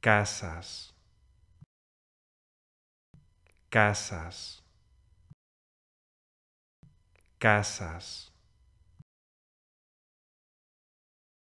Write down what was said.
casas, casas, casas.